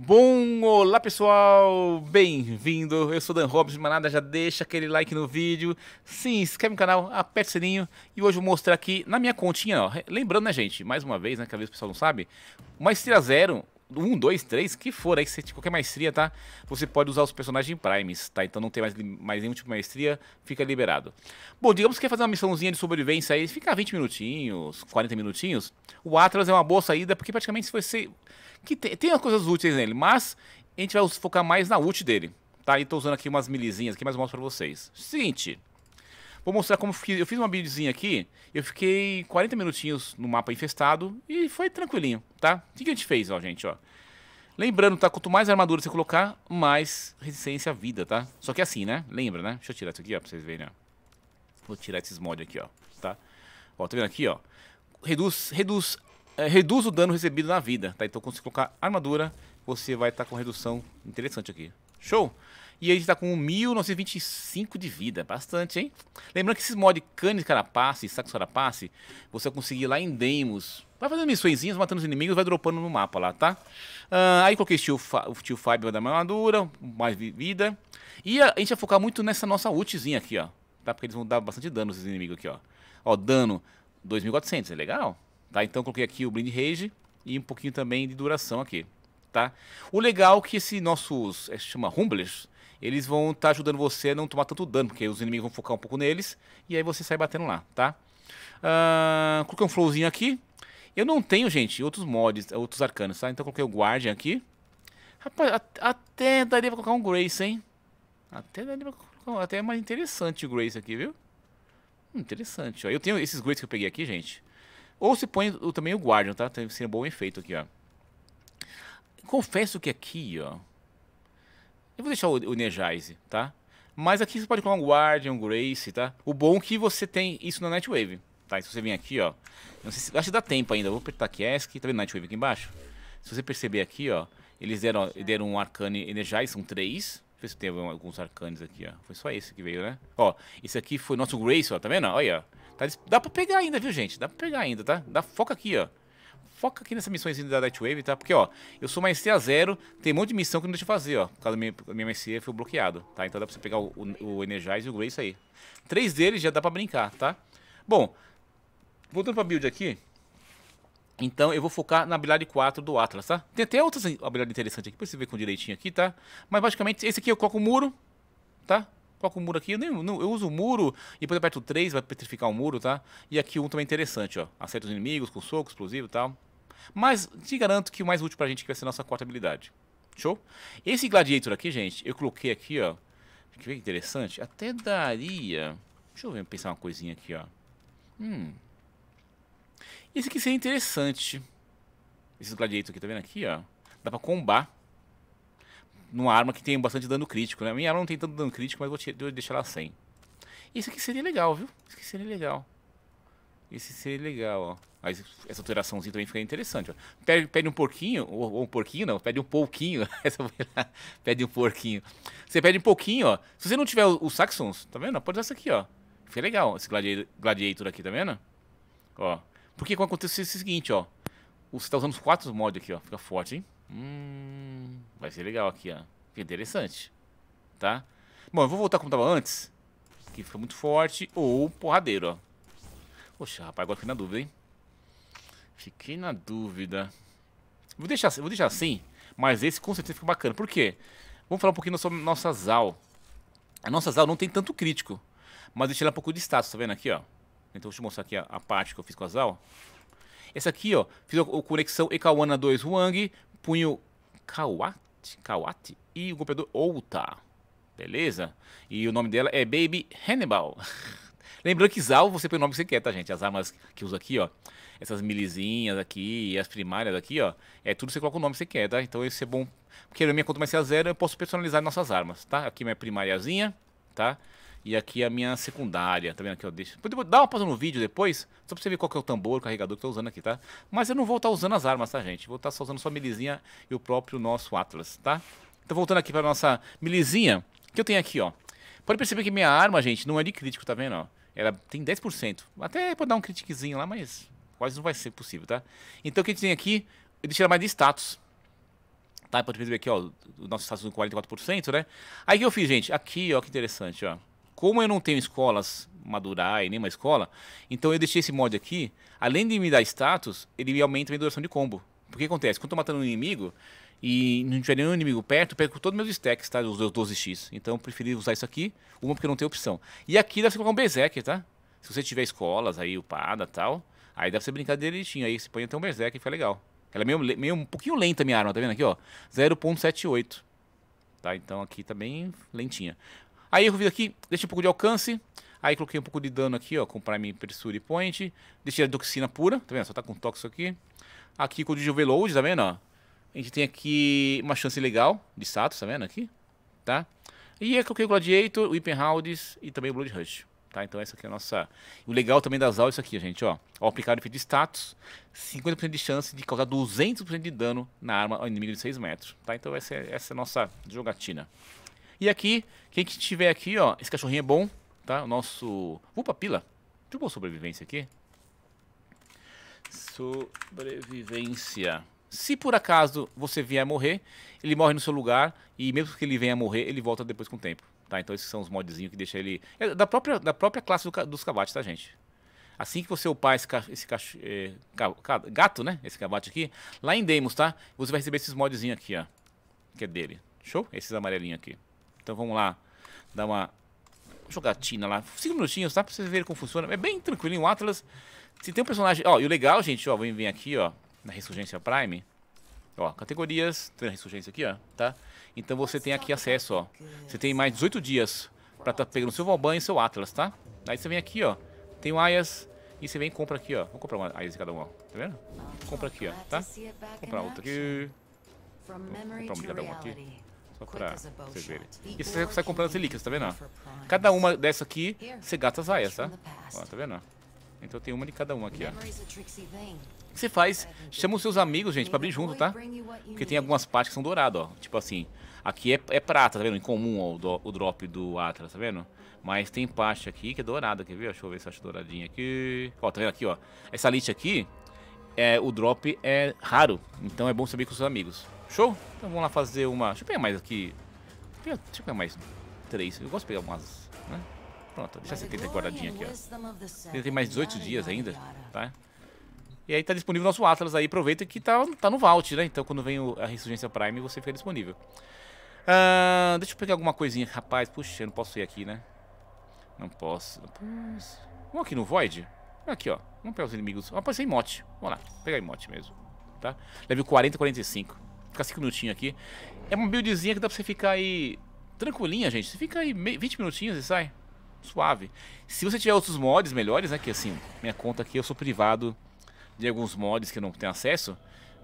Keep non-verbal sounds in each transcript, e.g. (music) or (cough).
Bom, olá pessoal, bem-vindo. Eu sou Dan Hobbs, mas nada, já deixa aquele like no vídeo, se inscreve no canal, aperta o sininho e hoje eu vou mostrar aqui na minha continha, ó. Lembrando, né, gente, mais uma vez, né, que às vezes o pessoal não sabe, uma estrela zero, um, dois, três, que for aí, se qualquer maestria, tá? Você pode usar os personagens primes, tá? Então não tem mais, mais nenhum tipo de maestria, fica liberado. Bom, digamos que quer fazer uma missãozinha de sobrevivência aí, ficar 20 minutinhos, 40 minutinhos, o Atlas é uma boa saída, porque praticamente se você que tem, tem umas coisas úteis nele, mas a gente vai focar mais na ult dele, tá? E tô usando aqui umas milizinhas aqui, mas eu mostro pra vocês. Seguinte, vou mostrar como eu fiz uma buildzinha aqui, eu fiquei 40 minutinhos no mapa infestado e foi tranquilinho, tá? O que, que a gente fez, ó, gente, ó? Lembrando, tá? Quanto mais armadura você colocar, mais resistência à vida, tá? Só que é assim, né? Lembra, né? Deixa eu tirar isso aqui, ó, pra vocês verem, ó. Vou tirar esses mods aqui, ó, tá? Ó, tá vendo aqui, ó? Reduz, reduz é, reduz o dano recebido na vida, tá? Então, quando você colocar armadura, você vai estar tá com redução interessante aqui. Show! E a gente tá com 1925 de vida, bastante, hein? Lembrando que esses mods canis, carapace e carapace, você vai conseguir lá em Demos. Vai fazendo missõezinhas, matando os inimigos, vai dropando no mapa lá, tá? Uh, aí coloquei o Steel Fiber vai dar mais armadura, mais vida. E a, a gente vai focar muito nessa nossa ultzinha aqui, ó. Tá? Porque eles vão dar bastante dano esses inimigos aqui, ó. Ó, dano 2400, é legal? Tá? Então coloquei aqui o Blind Rage e um pouquinho também de duração aqui. Tá? O legal é que esses nossos, é, se chama Rumblers. eles vão estar tá ajudando você a não tomar tanto dano, porque os inimigos vão focar um pouco neles, e aí você sai batendo lá, tá? Uh, coloquei um flowzinho aqui. Eu não tenho, gente, outros mods, outros arcanos, tá? Então coloquei o Guardian aqui. Rapaz, at até daria pra colocar um Grace, hein? Até daria pra colocar um, Até é mais interessante o Grace aqui, viu? Hum, interessante, ó. Eu tenho esses Grace que eu peguei aqui, gente. Ou se põe também o Guardian, tá? Tem um bom efeito aqui, ó. Confesso que aqui, ó. Eu vou deixar o, o Energize, tá? Mas aqui você pode colocar um Guardian, um Grace, tá? O bom é que você tem isso na Nightwave, tá? se você vir aqui, ó. Não sei se, acho que dá tempo ainda. vou apertar aqui Ask. Tá vendo Nightwave aqui embaixo? Se você perceber aqui, ó. Eles deram, deram um Arcane Energize, são três. Deixa eu ver se tem alguns arcanes aqui, ó. Foi só esse que veio, né? Ó, esse aqui foi nosso Grace, ó. Tá vendo? Olha, ó. Tá, dá pra pegar ainda, viu, gente? Dá pra pegar ainda, tá? Dá foca aqui, ó. Foca aqui nessa missãozinha da Lightwave, tá? Porque, ó, eu sou uma STA zero, tem um monte de missão que não deixa eu fazer, ó. Por causa da minha, da minha MSC foi bloqueado, tá? Então dá pra você pegar o, o, o Energize e o Grace aí. Três deles já dá pra brincar, tá? Bom, voltando pra build aqui, então eu vou focar na habilidade 4 do Atlas, tá? Tem até outras habilidades interessantes aqui pra você ver com direitinho aqui, tá? Mas basicamente esse aqui eu coloco o muro, tá? Coloca o um muro aqui. Eu, nem, não, eu uso o muro e depois aperto o 3, vai petrificar o muro, tá? E aqui um também é interessante, ó. Acerta os inimigos com soco, explosivo e tal. Mas te garanto que o mais útil pra gente vai ser a nossa quarta habilidade. Show? Esse Gladiator aqui, gente, eu coloquei aqui, ó. Que interessante. Até daria... Deixa eu ver, pensar uma coisinha aqui, ó. Hum. Esse aqui seria interessante. Esses Gladiator aqui, tá vendo aqui, ó? Dá pra combar numa arma que tem bastante dano crítico, né? minha arma não tem tanto dano crítico, mas vou, te, vou deixar ela sem. Isso aqui seria legal, viu? Isso aqui seria legal. Isso seria legal, ó. Mas essa alteraçãozinha também fica interessante, ó. Pede, pede um porquinho, ou, ou, um porquinho não, pede um pouquinho. (laughs) essa pede um porquinho. Você pede um pouquinho, ó. Se você não tiver os Saxons, tá vendo? Pode usar isso aqui, ó. Fica legal, esse gladiator, gladiator aqui, tá vendo? Ó. Porque acontece é o seguinte, ó. Você tá usando os quatro mods aqui, ó. Fica forte, hein? Hum, vai ser legal aqui, ó. Fica interessante, tá? Bom, eu vou voltar como tava antes, que foi muito forte, ou porradeiro, ó. Poxa, rapaz, agora fiquei na dúvida, hein? Fiquei na dúvida. Vou deixar, vou deixar assim, mas esse com certeza fica bacana. Por quê? Vamos falar um pouquinho sobre nossa Zal. A nossa Zal não tem tanto crítico, mas deixa ela um pouco de status, tá vendo aqui, ó? Então deixa eu mostrar aqui a, a parte que eu fiz com a Zal. Essa aqui, ó, fiz a conexão Ekawana 2 Huang, punho kawat Kawati e o golpeador Outa. Beleza? E o nome dela é Baby Hannibal. (laughs) Lembrando que Zal você põe o nome que você quer, tá, gente? As armas que usa aqui, ó. Essas milizinhas aqui as primárias aqui, ó. É tudo você coloca o nome que você quer, tá? Então isso é bom. Porque na minha conta vai ser a zero, eu posso personalizar nossas armas, tá? Aqui minha primariazinha, tá? E aqui é a minha secundária, tá vendo aqui, ó, deixa. Dá uma pausa no vídeo depois, só pra você ver qual que é o tambor, o carregador que eu tô usando aqui, tá? Mas eu não vou estar tá usando as armas, tá, gente? Vou estar tá só usando só a milizinha e o próprio nosso Atlas, tá? Então voltando aqui pra nossa milizinha, que eu tenho aqui, ó. Pode perceber que minha arma, gente, não é de crítico, tá vendo, ó? Ela tem 10%. Até pode dar um critiquezinho lá, mas quase não vai ser possível, tá? Então o que a gente tem aqui, ele tira mais de status, tá? Pode perceber aqui, ó, o nosso status com 44%, né? Aí o que eu fiz, gente? Aqui, ó, que interessante, ó. Como eu não tenho escolas madurai, nenhuma escola, então eu deixei esse mod aqui, além de me dar status, ele me aumenta a minha duração de combo. Porque acontece, quando eu tô matando um inimigo e não tiver nenhum inimigo perto, eu perco todos os meus stacks, tá? Os 12x. Então eu preferi usar isso aqui, uma porque não tem opção. E aqui dá pra colocar um Berserker, tá? Se você tiver escolas aí, upada e tal, aí dá pra você brincar direitinho. Aí você põe até um Berserker e fica legal. Ela é meio, meio um pouquinho lenta a minha arma, tá vendo aqui, ó? 0.78. Tá, então aqui tá bem lentinha. Aí eu vi aqui, deixei um pouco de alcance. Aí coloquei um pouco de dano aqui, ó, com Prime Pressure Point. Deixei a Doxina pura, tá vendo? Só tá com tóxico aqui. Aqui com o Digi Overload, tá vendo, ó? A gente tem aqui uma chance legal de status, tá vendo aqui? Tá? E eu coloquei o Gladiator, o Ipenhaldes e também o Blood Rush. Tá? Então essa aqui é a nossa... O legal também das aulas é isso aqui, gente, ó. Ao aplicar o efeito de status, 50% de chance de causar 200% de dano na arma ao inimigo de 6 metros. Tá? Então essa é, essa é a nossa jogatina. E aqui, quem que tiver aqui, ó, esse cachorrinho é bom, tá? O nosso Upa Pila. Deixa eu pôr sobrevivência aqui. Sobrevivência. Se por acaso você vier morrer, ele morre no seu lugar e mesmo que ele venha morrer, ele volta depois com o tempo. Tá, então esses são os modzinhos que deixa ele... É da própria, da própria classe do, dos cavates, tá, gente? Assim que você upar esse, esse cacho, é, gato, né? Esse cavate aqui, lá em Demos, tá? Você vai receber esses modzinhos aqui, ó. Que é dele. Show? Esses amarelinhos aqui. Então vamos lá, dar uma jogatina lá. Cinco minutinhos, tá? Pra vocês verem como funciona. É bem tranquilinho o Atlas. Se tem um personagem... Ó, e o legal, gente, ó, vem, vem aqui, ó, na Ressurgência Prime. Ó, categorias, tem a Ressurgência aqui, ó, tá? Então você tem aqui acesso, ó. Você tem mais 18 dias pra tá pegando seu Valban e seu Atlas, tá? Aí você vem aqui, ó. Tem o Ayas, e você vem e compra aqui, ó. Vou comprar uma Ayas de cada um, ó. Tá vendo? Compra aqui, ó, tá? Vou comprar outra aqui. Vou comprar uma de cada um aqui. Só pra vocês verem. E você sai comprando as relíquias, tá vendo? Cada uma dessa aqui, você gasta as aias, tá? Ó, tá vendo? Então tem uma de cada uma aqui, ó. O que você faz? Chama os seus amigos, gente, pra abrir junto, tá? Porque tem algumas partes que são douradas, ó. Tipo assim, aqui é, é prata, tá vendo? Em comum, ó, o, o drop do Atlas, tá vendo? Mas tem parte aqui que é dourada, quer ver? Deixa eu ver se eu acho douradinha aqui. Ó, tá vendo aqui, ó? Essa lista aqui, é, o drop é raro. Então é bom saber com seus amigos. Show? Então vamos lá fazer uma... Deixa eu pegar mais aqui. Deixa eu pegar mais três. Eu gosto de pegar umas... Né? Pronto, deixa 70 guardadinha aqui, ó. Ele tem mais 18 dias ainda, tá? E aí tá disponível nosso Atlas aí. Aproveita que tá, tá no Vault, né? Então quando vem a Ressurgência Prime, você fica disponível. Ah, deixa eu pegar alguma coisinha. Rapaz, puxa, eu não posso ir aqui, né? Não posso, não posso. Vamos aqui no Void? Aqui, ó. Vamos pegar os inimigos. Rapaz, em mote. Vamos lá. Pegar em mote mesmo, tá? Level 40 45 ficar 5 minutinhos aqui. É uma buildzinha que dá pra você ficar aí tranquilinha, gente. Você fica aí 20 minutinhos e sai. Suave. Se você tiver outros mods melhores, né? Que assim, minha conta aqui eu sou privado de alguns mods que eu não tenho acesso.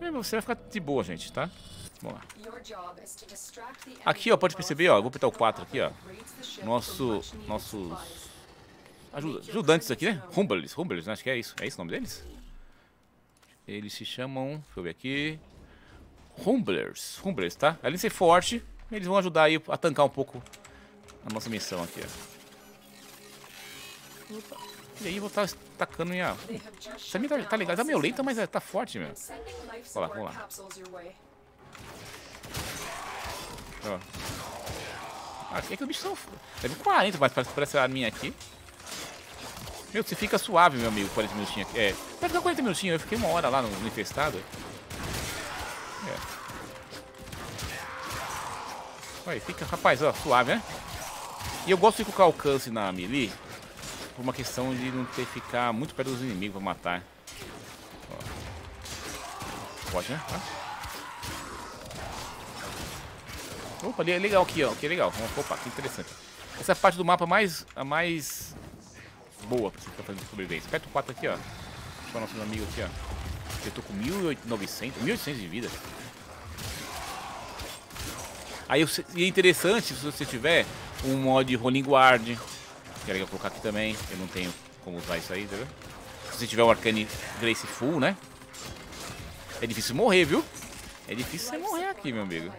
É, você vai ficar de boa, gente, tá? Vamos lá. Aqui, ó, pode perceber, ó. vou apertar o 4 aqui, ó. Nosso, nossos ajuda, ajudantes aqui, né? Rumbles, Rumbles, né? acho que é isso. É esse o nome deles? Eles se chamam... Deixa eu ver aqui. Rumblers, Rumblers, tá? Além de ser forte, eles vão ajudar aí a tancar um pouco a nossa missão aqui, Opa. E aí vou estar tá tacando minha... Essa minha tá, tá legal, tá meio lenta, mas é- tá forte mesmo. Vamos lá, vamos lá. Ó. Ah, é que os bichos são... É Deve 40, mas parece, parece a minha aqui. Meu, você fica suave, meu amigo, 40 minutinhos aqui. É, vai ficar 40 minutinhos, eu fiquei uma hora lá no, no infestado. É. Aí, fica, rapaz, ó, suave, né? E eu gosto de colocar alcance na melee por uma questão de não ter que ficar muito perto dos inimigos pra matar. Ó. Pode, né? Opa, é legal aqui, ó. Que legal. Opa, que interessante. Essa é a parte do mapa mais, a mais boa pra você ficar fazendo sobrevivência. Aperta o 4 aqui, ó. Deixa o nosso amigo aqui, ó. Eu tô com 1.900, 1.800 de vida. Aí é interessante se você tiver um mod Rolling Guard, que eu colocar aqui também. Eu não tenho como usar isso aí, tá vendo? Se você tiver um Arcane Grace Full, né? É difícil morrer, viu? É difícil você morrer aqui, meu amigo.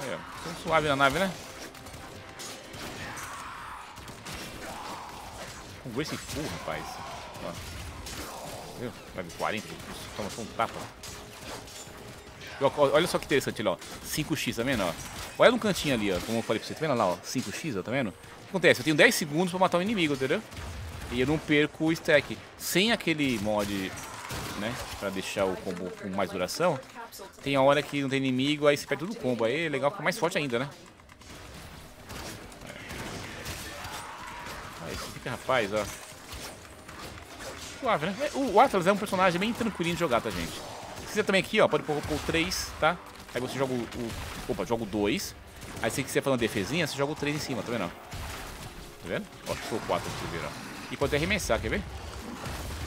Aí, ó. Tão suave na nave, né? Com Grace Full, rapaz. Ó. Viu? 40, toma só um tapa. Olha só que interessante lá, ó. 5x, tá vendo? Ó? Olha no cantinho ali, ó. Como eu falei pra você, tá vendo lá, ó? 5x, ó, tá vendo? O que acontece? Eu tenho 10 segundos pra matar o um inimigo, entendeu? E eu não perco o stack. Sem aquele mod, né? Pra deixar o combo com mais duração. Tem a hora que não tem inimigo, aí você perde todo o combo. Aí é legal, fica mais forte ainda, né? Aí, fica, rapaz, ó suave, né? É, o Atlas é um personagem bem tranquilinho de jogar, tá, gente? Se quiser também aqui, ó, pode pôr o 3, tá? Aí você joga o, o... Opa, joga o 2. Aí se quiser fazer uma defesinha, você joga o 3 em cima, tá vendo? Tá vendo? Ó, ficou o 4 aqui, viu? E pode arremessar, quer ver?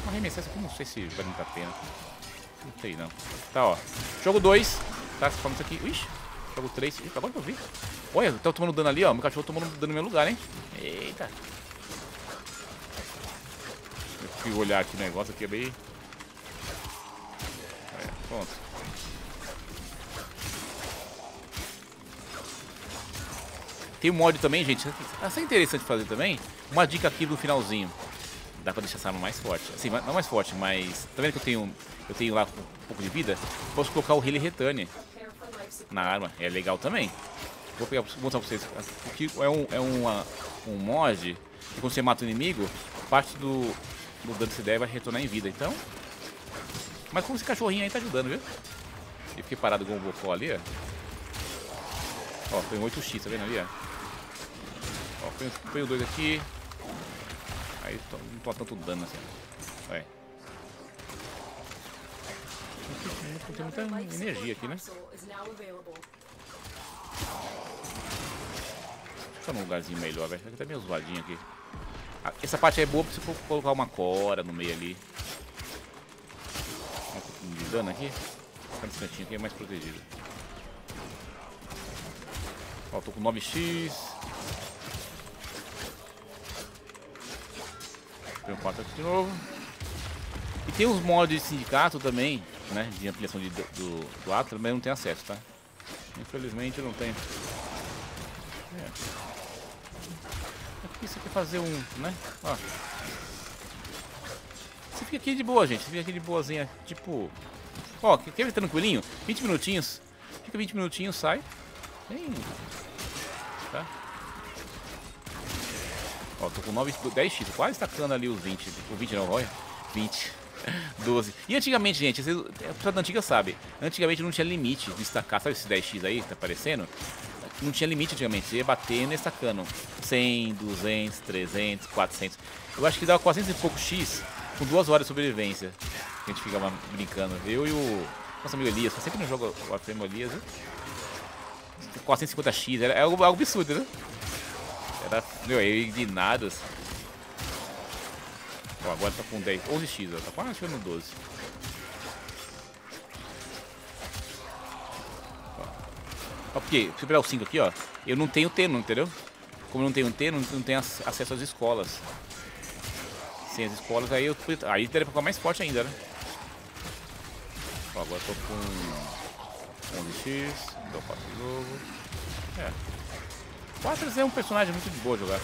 Vou arremessar essa aqui, não sei se vai a pena. Não sei, não. Tá, ó. Jogo 2, tá? Você forma isso aqui. Ixi, jogo 3. Agora que eu vi. Olha, tá tomando dano ali, ó. Meu cachorro tomando dano no meu lugar, hein? Eita que olhar aqui o negócio aqui é bem... É, pronto. Tem um mod também, gente. Isso é, é interessante fazer também. Uma dica aqui no finalzinho. Dá pra deixar essa arma mais forte. Assim, não mais forte, mas... Tá vendo que eu tenho, eu tenho lá um pouco de vida? Posso colocar o Rele Retane na arma. É legal também. Vou pegar, mostrar pra vocês. Aqui é um, é uma, um mod que quando você mata o um inimigo, parte do, mudando essa ideia, vai retornar em vida, então. Mas como esse cachorrinho aí tá ajudando, viu? Eu fiquei parado com o Bocó ali, ó. Ó, foi um 8x, tá vendo ali, ó? Ó, foi, o 2 aqui. Aí tô, não tô tanto dano assim. Vai. Tem muita energia aqui, né? Deixa eu um lugarzinho melhor, velho. Tá meio zoadinho aqui. Essa parte é boa pra você colocar uma cora no meio ali. Um pouquinho de dano aqui. Fica nesse cantinho aqui, é mais protegido. Ó, tô com 9x. Tem um 4 aqui de novo. E tem os mods de sindicato também, né? De ampliação de, do, do, Atlas, mas não tem acesso, tá? Infelizmente não tenho. É fazer um, né? Ó. Você fica aqui de boa, gente. Você fica aqui de boazinha, tipo... Ó, quer ver tranquilinho? 20 minutinhos. Fica 20 minutinhos, sai. Tem... Tá? Ó, tô com 9, 10 x quase tacando ali os 20. O 20 não, olha. 20. 12. (laughs) E antigamente, gente, vocês, a pessoa da antiga sabe. Antigamente não tinha limite de destacar. Sabe esse 10x aí que tá aparecendo? não tinha limite antigamente. Você ia batendo e sacando 100, 200, 300, 400. Eu acho que dava 400 e pouco X com duas horas de sobrevivência. A gente ficava brincando. Eu e o nosso amigo Elias. sempre no jogo o Warframe Elias, né? 450x, era, era algo, algo absurdo, né? Era, meu, eu ignados. Assim. Ó, agora tá com 10, 11x, ó, tá quase chegando no 12. Ó, porque, se eu pegar o 5 aqui, ó, eu não tenho Teno, entendeu? Como eu não tenho Teno, não tenho acesso às escolas. Sem as escolas, aí eu aí teria pra ficar mais forte ainda, né? Ó, agora eu tô com 11x, dou 4 de novo. É. 4 é um personagem muito de boa jogar.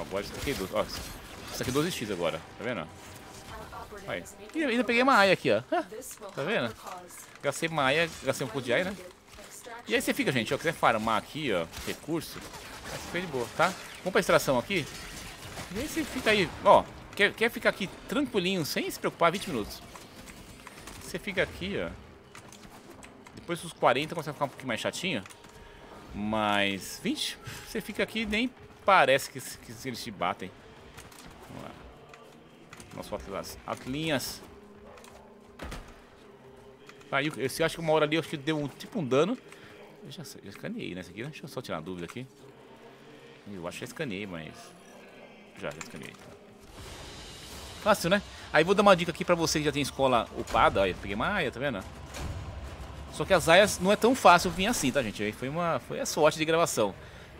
agora isso aqui é 12. Ó, isso aqui é 12x agora, tá vendo? Aí. E ainda peguei uma aia aqui, ó. Tá vendo? Gastei uma aia, gastei um pouco de aia, né? E aí você fica, gente, ó, quiser farmar aqui, ó, recurso, vai ficar de boa, tá? Vamos pra extração aqui. E aí você fica aí, ó, quer, quer ficar aqui tranquilinho, sem se preocupar, 20 minutos. Você fica aqui, ó. Depois dos 40 começa a ficar um pouquinho mais chatinho. Mas 20, você fica aqui nem parece que, que eles te batem. Nosso Atlas. Atlinhas. Aí ah, eu, eu, acho que uma hora ali eu acho que deu um, tipo um dano. Eu já, já escaneei nessa né, aqui, né? Deixa eu só tirar a dúvida aqui. Eu acho que já escaneei, mas... Já, já escaneei. Tá. Fácil, né? Aí vou dar uma dica aqui pra você que já tem escola upada. Olha, peguei uma aia, tá vendo? Só que as aias não é tão fácil vir assim, tá, gente? foi uma... Foi a sorte de gravação.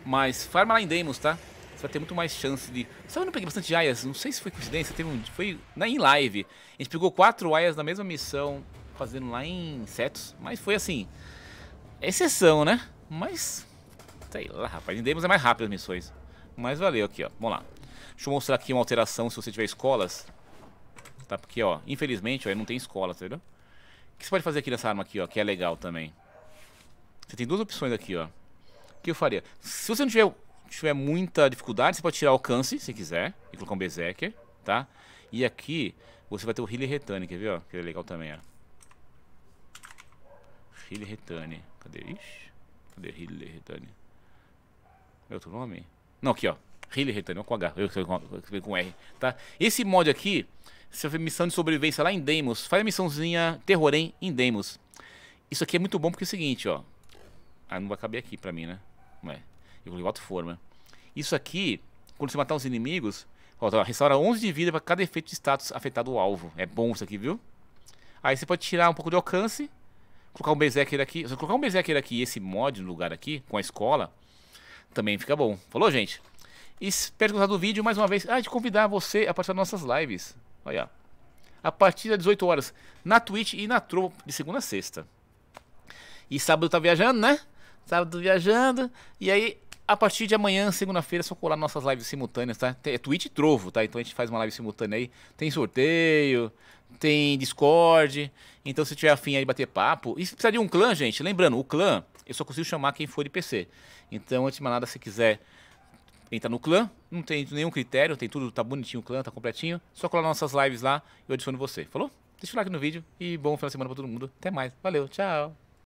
Mas farma lá em Demos, tá? você vai ter muito mais chance de. Sabe, eu não peguei bastante aias, não sei se foi coincidência, teve um, foi na em live. A gente pegou quatro aias na mesma missão, fazendo lá em insetos, mas foi assim. Exceção, né? Mas. Sei lá, rapaz. Em Demos é mais rápido as missões. Mas valeu aqui, ó. Vamos lá. Deixa eu mostrar aqui uma alteração se você tiver escolas. Tá? Porque, ó, infelizmente, ó, não tem escola, tá entendeu? O que você pode fazer aqui nessa arma aqui, ó, que é legal também? Você tem duas opções aqui, ó. O que eu faria? Se você não tiver tiver muita dificuldade, você pode tirar alcance, se quiser, e colocar um Berserker, tá? E aqui, você vai ter o Healy Retane, quer ver, ó? Que é legal também, ó. Healy Retane. Cadê? Ixi. Cadê Healy Retane? É outro nome? Não, aqui, ó. Healy Retane, não com H. Eu com, com R, tá? Esse mod aqui, você faz missão de sobrevivência lá em Deimos. Faz a missãozinha Terrorém em Deimos. Isso aqui é muito bom porque é o seguinte, ó. Ah, não vai caber aqui pra mim, né? Não é. Eu coloquei alto forma. Isso aqui, quando você matar os inimigos, ó, tá, restaura 11 de vida para cada efeito de status afetado ao alvo. É bom isso aqui, viu? Aí você pode tirar um pouco de alcance, colocar um Berserker aqui. Se colocar um Berserker aqui esse mod no lugar aqui, com a escola, também fica bom. Falou, gente? Espero que gostado do vídeo. Mais uma vez, ah, de convidar você a participar das nossas lives. Olha, a partir das 18 horas na Twitch e na Trovo de segunda a sexta. E sábado tá viajando, né? Sábado viajando. E aí, a partir de amanhã, segunda-feira, é só colar nossas lives simultâneas, tá? É Twitch e Trovo, tá? Então a gente faz uma live simultânea aí. Tem sorteio, tem Discord. Então se tiver afim aí bater papo. E se precisar de um clã, gente, lembrando, o clã, eu só consigo chamar quem for de PC. Então, antes de mais nada, se quiser entrar no clã, não tem nenhum critério, tem tudo, tá bonitinho o clã, tá completinho. Só colar nossas lives lá e eu adiciono você. Falou? Deixa o like no vídeo e bom final de semana pra todo mundo. Até mais. Valeu, tchau.